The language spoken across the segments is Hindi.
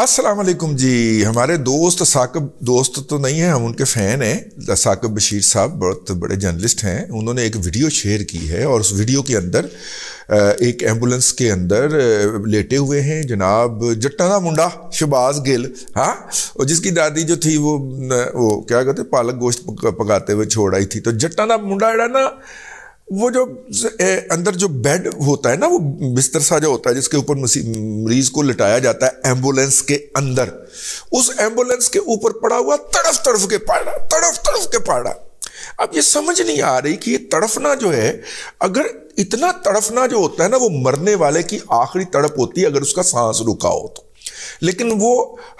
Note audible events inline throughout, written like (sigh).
असलम जी हमारे दोस्त साकब दोस्त तो नहीं हैं हम उनके फ़ैन हैं साकब बशीर साहब बहुत बड़े जर्नलिस्ट हैं उन्होंने एक वीडियो शेयर की है और उस वीडियो के अंदर एक एम्बुलेंस के अंदर लेटे हुए हैं जनाब जट्टा का मुंडा शबाज गिल हाँ और जिसकी दादी जो थी वो वो क्या कहते पालक गोश्त पकाते हुए छोड़ आई थी तो जट्टा का मुंडा जरा ना वो जो अंदर जो बेड होता है ना वो बिस्तर सा जो होता है जिसके ऊपर मरीज को लिटाया जाता है एम्बुलेंस के अंदर उस एम्बुलेंस के ऊपर पड़ा हुआ तड़फ तड़फ के पाड़ा तड़फ तड़फ के पाड़ा अब ये समझ नहीं आ रही कि ये तड़फना जो है अगर इतना तड़फना जो होता है ना वो मरने वाले की आखिरी तड़प होती है अगर उसका सांस रुका हो तो लेकिन वो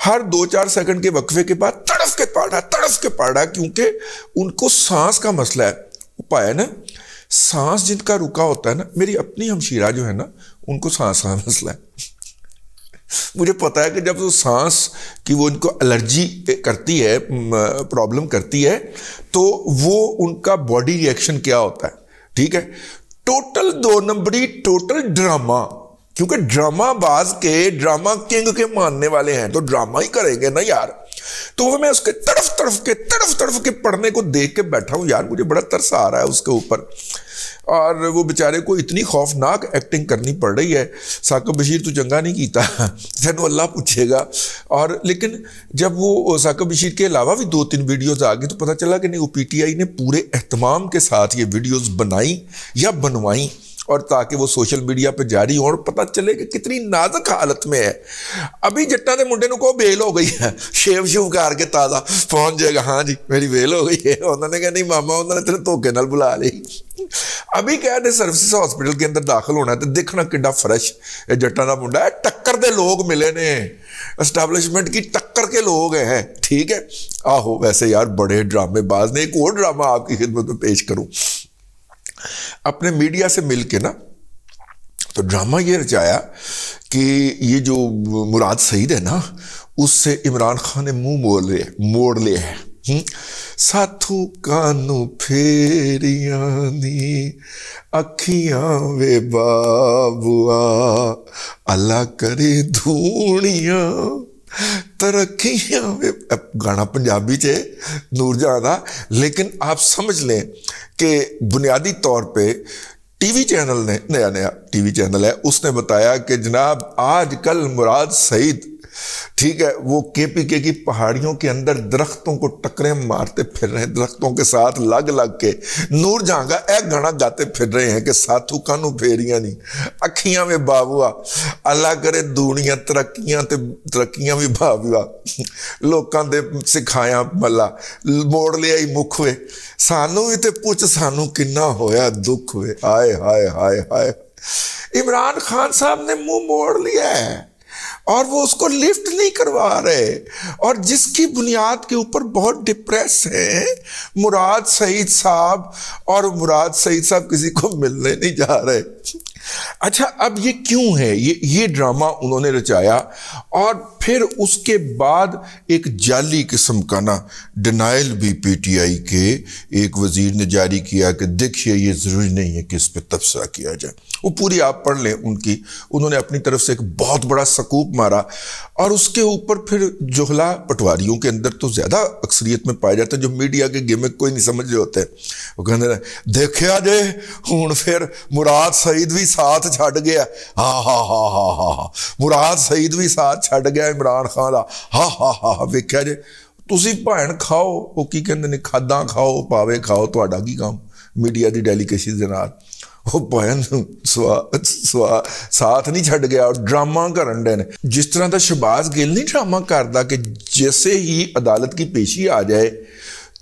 हर दो चार सेकंड के वक्फे के बाद तड़फ के पाड़ा तड़फ के पाड़ा क्योंकि उनको सांस का मसला है उपाय ना सांस जिनका रुका होता है ना मेरी अपनी हमशीरा जो है ना उनको सांस का (laughs) मसला है मुझे पता है कि जब वो तो सांस की वो उनको एलर्जी करती है प्रॉब्लम करती है तो वो उनका बॉडी रिएक्शन क्या होता है ठीक है टोटल दो नंबरी टोटल ड्रामा क्योंकि ड्रामा बाज के ड्रामा किंग के मानने वाले हैं तो ड्रामा ही करेंगे ना यार तो वो मैं उसके तड़फ तड़फ के तड़फ तड़फ के पढ़ने को देख के बैठा हूँ यार मुझे बड़ा तरस आ रहा है उसके ऊपर और वो बेचारे को इतनी खौफनाक एक्टिंग करनी पड़ रही है साकब बशीर तो चंगा नहीं कीता सैनू (laughs) अल्लाह पूछेगा और लेकिन जब वो साकब बशीर के अलावा भी दो तीन वीडियोज़ आ गई तो पता चला कि नहीं वो पी ने पूरे अहतमाम के साथ ये वीडियोज़ बनाई या बनवाई और ताकि वो सोशल मीडिया पर जारी हो और पता चले कि कितनी नाजुक हालत में है अभी जट्टा के मुंडे को बेल हो गई है शेव शेव करके के ताज़ा पहुंच जाएगा हाँ जी मेरी बेल हो गई है उन्होंने कहा नहीं मामा उन्होंने तेरे धोखे न बुला ली अभी कह रहे सर्विस हॉस्पिटल के अंदर दाखिल होना तो देखना कि फ्रैश जट्टा का मुंडा है टक्कर के लोग मिले ने अस्टैबलिशमेंट की टक्कर के लोग हैं ठीक है आहो वैसे यार बड़े ड्रामेबाज ने एक और ड्रामा आपकी खिदमत में पेश करूँ अपने मीडिया से मिल ना तो ड्रामा ये रचाया कि ये जो मुराद सईद है ना उससे इमरान खान ने मुंह मोड़ ले मोड़ ले है हम्म? साथू कानू फेरिया नी अखियां वे बाबुआ अल्लाह करे धूणिया तरक्की गाना पंजाबी थे नूरजहाँ का लेकिन आप समझ लें कि बुनियादी तौर पर टी वी चैनल ने नया नया टी वी चैनल है उसने बताया कि जनाब आज कल मुराद सईद ठीक है वो केपीके की पहाड़ियों के अंदर दरख्तों को टकरे मारते फिर रहे हैं दरख्तों के साथ लग लग के नूर जहांगा ए गाना गाते फिर रहे हैं कि साथू कानू फेरिया नहीं अखियां में बाबुआ अल्लाह करे दूनिया तरक्या तरक्या तरक्कियां भी बाबुआ लोगों के सिखाया मला मोड़ लिया ही मुख वे सानू भी तो पुछ सानू कि होया दुख वे आए हाय हाय हाय इमरान खान साहब ने मुंह मोड़ लिया है और वो उसको लिफ्ट नहीं करवा रहे और जिसकी बुनियाद के ऊपर बहुत डिप्रेस हैं मुराद सईद साहब और मुराद सईद साहब किसी को मिलने नहीं जा रहे अच्छा अब ये क्यों है ये ये ड्रामा उन्होंने रचाया और फिर उसके बाद एक जाली किस्म का ना डिनाइल भी पीटीआई के एक वजीर ने जारी किया कि देखिए ये ज़रूरी नहीं है कि इस पर तबसरा किया जाए वो पूरी आप पढ़ लें उनकी उन्होंने अपनी तरफ से एक बहुत बड़ा सकूप मारा और उसके ऊपर फिर जोहला पटवारियों के अंदर तो ज़्यादा अक्सरियत में पाया जाता है जो मीडिया के गेमे कोई नहीं समझ रहे होते वो कहते देखा जे हूँ फिर मुराद सईद भी ਸਾਥ ਛੱਡ ਗਿਆ ਹਾ ਹਾ ਹਾ ਹਾ ਹਾ ਮੁਰਾਦ ਸਈਦ ਵੀ ਸਾਥ ਛੱਡ ਗਿਆ ਇਮਰਾਨ ਖਾਨ ਦਾ ਹਾ ਹਾ ਹਾ ਵੇਖਿਆ ਜੇ ਤੁਸੀਂ ਭੈਣ ਖਾਓ ਉਹ ਕੀ ਕਹਿੰਦੇ ਨੇ ਖਾਦਾਂ ਖਾਓ ਪਾਵੇ ਖਾਓ ਤੁਹਾਡਾ ਕੀ ਕੰਮ ਮੀਡੀਆ ਦੀ ਡੈਲੀਕੇਸੀ ਦੇ ਨਾਲ ਉਹ ਭੈਣ ਸਵਾ ਸਾਥ ਨਹੀਂ ਛੱਡ ਗਿਆ ਡਰਾਮਾ ਕਰਨ ਦੇ ਨੇ ਜਿਸ ਤਰ੍ਹਾਂ ਦਾ ਸ਼ਬਾਜ਼ ਗਿੱਲ ਨਹੀਂ ਡਰਾਮਾ ਕਰਦਾ ਕਿ ਜਿਵੇਂ ਹੀ ਅਦਾਲਤ ਦੀ ਪੇਸ਼ੀ ਆ ਜਾਏ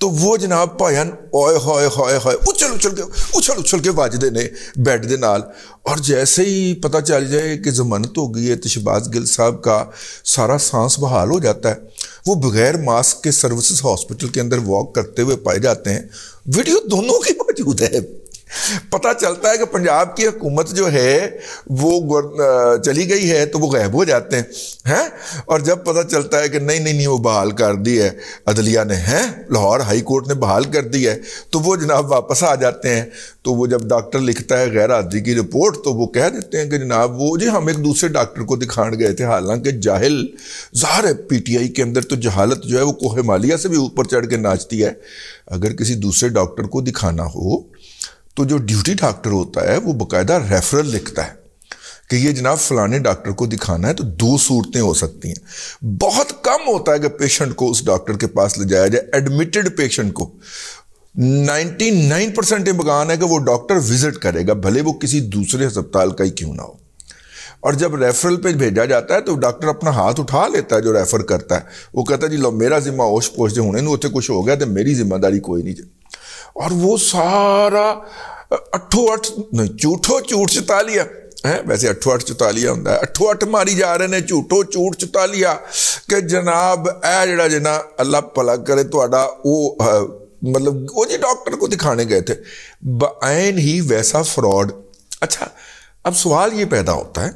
तो वो जनाब भायन ओए होए होए होए उछल उछल के उछल उछल के बजते ने बैड के नाल और जैसे ही पता चल जाए कि जमानत हो गई है तो शहबाज गिल साहब का सारा सांस बहाल हो जाता है वो बगैर मास्क के सर्विसेज हॉस्पिटल के अंदर वॉक करते हुए पाए जाते हैं वीडियो दोनों की मौजूद है पता चलता है कि पंजाब की हुकूमत जो है वो चली गई है तो वो गायब हो जाते हैं हैं और जब पता चलता है कि नहीं नहीं नहीं वो बहाल कर दी है अदलिया ने हैं लाहौर हाई कोर्ट ने बहाल कर दी है तो वो जनाब वापस आ जाते हैं तो वो जब डॉक्टर लिखता है गैर आदि की रिपोर्ट तो वो कह देते हैं कि जनाब वो जी हम एक दूसरे डॉक्टर को दिखाने गए थे हालांकि जाहिल ज़ाहिर है पीटीआई के अंदर तो जहालत जो है वो कोहे मालिया से भी ऊपर चढ़ के नाचती है अगर किसी दूसरे डॉक्टर को दिखाना हो तो जो ड्यूटी डॉक्टर होता है वो बाकायदा रेफरल लिखता है कि ये जनाब फलाने डॉक्टर को दिखाना है तो दो सूरतें हो सकती हैं बहुत कम होता है कि पेशेंट को उस डॉक्टर के पास ले जाया जाए एडमिटेड पेशेंट को 99 परसेंट इमकान है कि वो डॉक्टर विजिट करेगा भले वो किसी दूसरे अस्पताल का ही क्यों ना हो और जब रेफरल पे भेजा जाता है तो डॉक्टर अपना हाथ उठा लेता है जो रेफर करता है वो कहता है जी लो मेरा जिम्मा होश पोश जो होने उसे कुछ हो गया तो मेरी जिम्मेदारी कोई नहीं और वो सारा अट्ठो अठ नहीं झूठो झूठ चुता लिया है वैसे अट्ठो अठ चुता लिया होंगे अट्ठो अठ मारी जा रहे हैं झूठो झूठ चुता लिया कि जनाब ए जरा जिन्ना अल्लाह भला करे थोड़ा तो वो मतलब वो जी डॉक्टर को दिखाने गए थे बैन ही वैसा फ्रॉड अच्छा अब सवाल ये पैदा होता है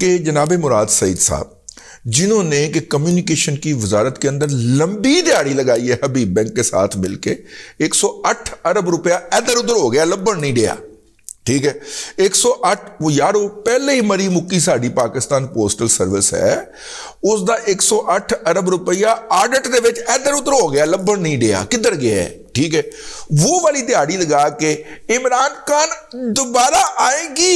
कि जनाब मुराद सईद साहब जिन्होंने कि कम्युनिकेशन की वजारत के अंदर लंबी दिहाड़ी लगाई है हबीब बैंक के साथ सौ 108 अरब रुपया इधर उधर हो गया लभण नहीं दिया ठीक है 108 वो यारो पहले ही मरी मुक्की साड़ी पाकिस्तान पोस्टल सर्विस है उसका एक सौ अठ अरब रुपया आडिट के इधर उधर हो गया लभण नहीं ਡਿਆ किधर गया है ठीक है वो वाली दिहाड़ी लगा के इमरान खान दोबारा आएगी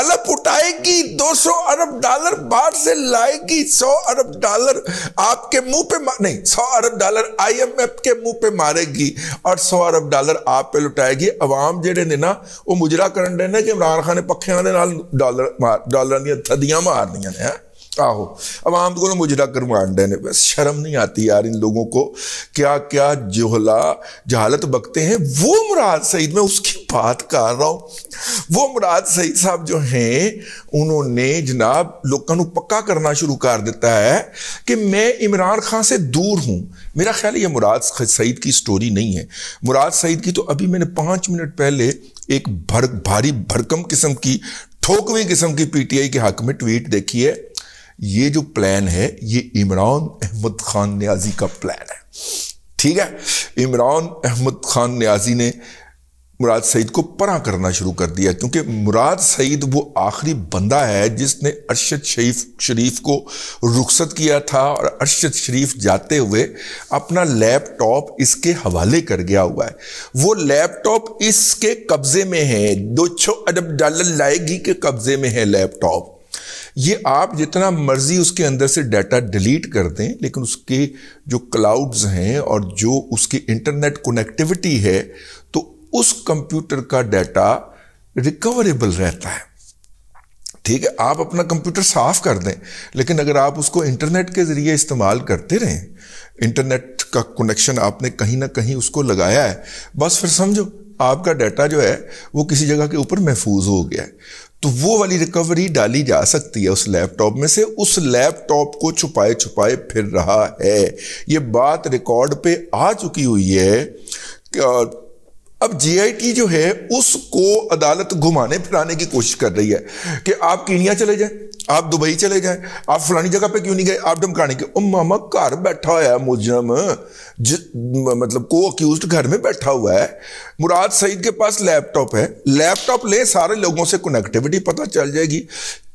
अलप उठाएगी 200 अरब डॉलर बाहर से लाएगी 100 अरब डॉलर आपके मुंह पे नहीं 100 अरब डॉलर आईएमएफ के मुंह पे मारेगी और 100 अरब डॉलर आप पे लुटाएगी अवाम जेडे ने ना वो मुजरा करन देने कि इमरान खान ने पक्षिया डॉलर मार डॉलर ददियां मारनिया दी ने आहो आवाम को लोगों मुजरा करवाण डे ने बस शर्म नहीं आती यार इन लोगों को क्या क्या जोहला जहालत बकते हैं वो मुराद सईद मैं उसकी बात कर रहा हूँ वो मुराद सईद साहब जो हैं उन्होंने जनाब लोगों पक्का करना शुरू कर देता है कि मैं इमरान खान से दूर हूँ मेरा ख्याल ये मुराद सईद की स्टोरी नहीं है मुराद सईद की तो अभी मैंने पाँच मिनट पहले एक भर भारी भरकम किस्म की ठोकवीं किस्म की आई के हक में ट्वीट देखी है ये जो प्लान है ये इमरान अहमद खान न्याजी का प्लान है ठीक है इमरान अहमद खान न्याजी ने मुराद सईद को परा करना शुरू कर दिया क्योंकि मुराद सईद वो आखिरी बंदा है जिसने अरशद शरीफ शरीफ को रुखसत किया था और अरशद शरीफ जाते हुए अपना लैपटॉप इसके हवाले कर गया हुआ है वो लैपटॉप इसके कब्ज़े में है दो छो अरब डॉलर लाएगी के कब्ज़े में है लैपटॉप ये आप जितना मर्जी उसके अंदर से डाटा डिलीट कर दें लेकिन उसके जो क्लाउड्स हैं और जो उसकी इंटरनेट कनेक्टिविटी है तो उस कंप्यूटर का डाटा रिकवरेबल रहता है ठीक है आप अपना कंप्यूटर साफ कर दें लेकिन अगर आप उसको इंटरनेट के ज़रिए इस्तेमाल करते रहें इंटरनेट का कनेक्शन आपने कहीं ना कहीं उसको लगाया है बस फिर समझो आपका डाटा जो है वो किसी जगह के ऊपर महफूज हो गया है तो वो वाली रिकवरी डाली जा सकती है उस लैपटॉप में से उस लैपटॉप को छुपाए छुपाए फिर रहा है ये बात रिकॉर्ड पे आ चुकी हुई है कि अब जीआईटी जो है उसको अदालत घुमाने फिराने की कोशिश कर रही है कि आप कीनिया चले जाएं आप दुबई चले गए आप फलानी जगह पे क्यों नहीं गए आप डमकाने के ओ मामा घर बैठा हुआ है मुजरम मतलब को अक्यूज घर में बैठा हुआ है मुराद सईद के पास लैपटॉप है लैपटॉप ले सारे लोगों से कनेक्टिविटी पता चल जाएगी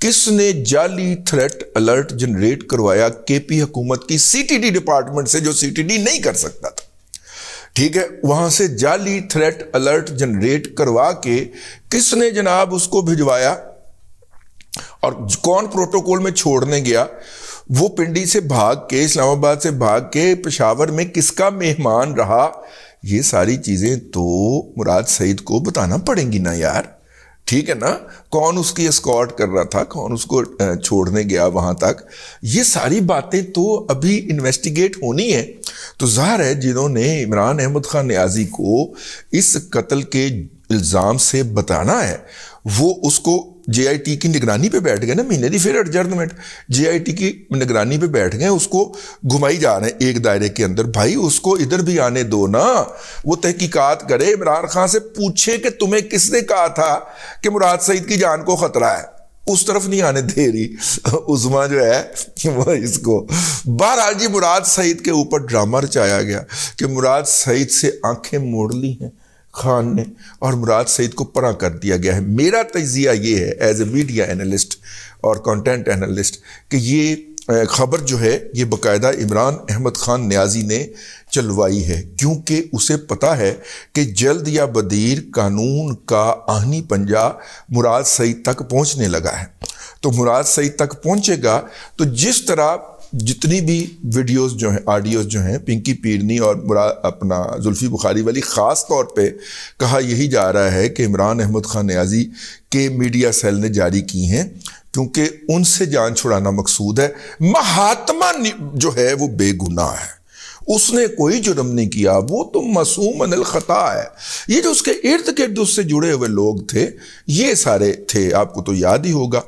किसने जाली थ्रेट अलर्ट जनरेट करवाया केपी हुकूमत की सीटीडी डिपार्टमेंट से जो सीटीडी नहीं कर सकता था ठीक है वहां से जाली थ्रेट अलर्ट जनरेट करवा के किसने जनाब उसको भिजवाया और कौन प्रोटोकॉल में छोड़ने गया वो पिंडी से भाग के इस्लामाबाद से भाग के पेशावर में किसका मेहमान रहा ये सारी चीज़ें तो मुराद सईद को बताना पड़ेंगी ना यार ठीक है ना कौन उसकी स्कॉट कर रहा था कौन उसको छोड़ने गया वहां तक ये सारी बातें तो अभी इन्वेस्टिगेट होनी है तो ज़ाहिर है जिन्होंने इमरान अहमद ख़ान न्याजी को इस कत्ल के इल्ज़ाम से बताना है वो उसको जेआईटी की निगरानी पे बैठ गए ना महीने की फिर एडजर्नमेंट जेआईटी की निगरानी पे बैठ गए उसको घुमाई जा रहे हैं एक दायरे के अंदर भाई उसको इधर भी आने दो ना वो तहकीकात करे इमरान खान से पूछे कि तुम्हें किसने कहा था कि मुराद सईद की जान को खतरा है उस तरफ नहीं आने दे रही (laughs) उजमा जो है वो इसको बहरहाल जी मुराद सईद के ऊपर ड्रामा रचाया गया कि मुराद सईद से आंखें मोड़ ली हैं खान ने और मुराद सईद को परा कर दिया गया है मेरा तजिया ये है एज ए मीडिया एनालिस्ट और कंटेंट एनालिस्ट कि ये खबर जो है ये बाकायदा इमरान अहमद ख़ान न्याजी ने चलवाई है क्योंकि उसे पता है कि जल्द या बदीर कानून का आहनी पंजा मुराद सईद तक पहुंचने लगा है तो मुराद सईद तक पहुंचेगा तो जिस तरह जितनी भी वीडियोस जो हैं ऑडियोज जो हैं पिंकी पीरनी और मुरा अपना जुल्फ़ी बुखारी वाली ख़ास तौर पे कहा यही जा रहा है कि इमरान अहमद ख़ान न्याजी के मीडिया सेल ने जारी की हैं क्योंकि उनसे जान छुड़ाना मकसूद है महात्मा जो है वो बेगुनाह है उसने कोई जुर्म नहीं किया वो तो मासूम अनिल ख़ता है ये जो उसके इर्द गिर्द उससे जुड़े हुए लोग थे ये सारे थे आपको तो याद ही होगा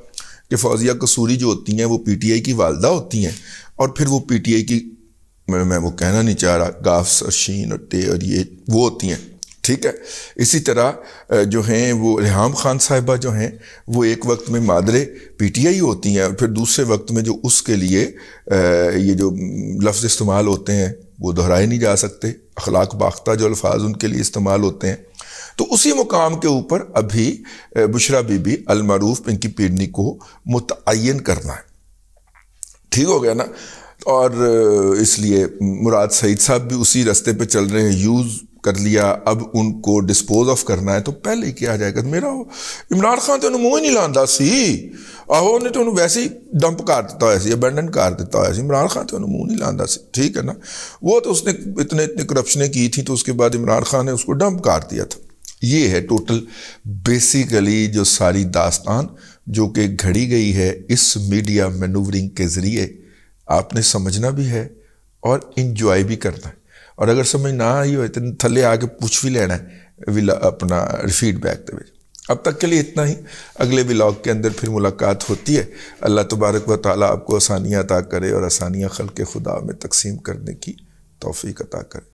कि फौजिया कसूरी जो होती हैं वो पीटीआई की वालदा होती हैं और फिर वो पीटीआई की मैं मैं वो कहना नहीं चाह रहा गाफ्स और शीन और टे और ये वो होती हैं ठीक है इसी तरह जो हैं वो रेहम खान साहिबा जो हैं वो एक वक्त में मादरे पीटीआई होती हैं और फिर दूसरे वक्त में जो उसके लिए ये जो लफ्ज़ इस्तेमाल होते हैं वो दोहराए नहीं जा सकते अखलाक बाख्ता जो अल्फाज उनके लिए इस्तेमाल होते हैं तो उसी मुकाम के ऊपर अभी बुशरा बीबी अलमरूफ इनकी पीढ़नी को मुतन करना है ठीक हो गया ना और इसलिए मुराद सईद साहब भी उसी रास्ते पे चल रहे हैं यूज़ कर लिया अब उनको डिस्पोज ऑफ करना है तो पहले ही किया जाएगा मेरा इमरान खान तो मुँह ही नहीं लाता सी आहो ने तो वैसे ही डंप कर दिता सी अबेंडन कर दिता हुआ सी इमरान खान तो मुँह नहीं लाता सी ठीक है ना वो तो उसने इतने इतने करप्शनें की थी तो उसके बाद इमरान खान ने उसको डंप कर दिया था ये है टोटल बेसिकली जो सारी दास्तान जो कि घड़ी गई है इस मीडिया मैनूवरिंग के ज़रिए आपने समझना भी है और इन्जॉय भी करना है और अगर समझ ना आई हो तो थले आके पूछ भी लेना है अपना फीडबैक दे अब तक के लिए इतना ही अगले ब्लॉग के अंदर फिर मुलाकात होती है अल्लाह तबारक व ताली आपको आसानियाँ अता करे और आसानियाँ खल के खुदा में तकसीम करने की तोफ़ी अता करे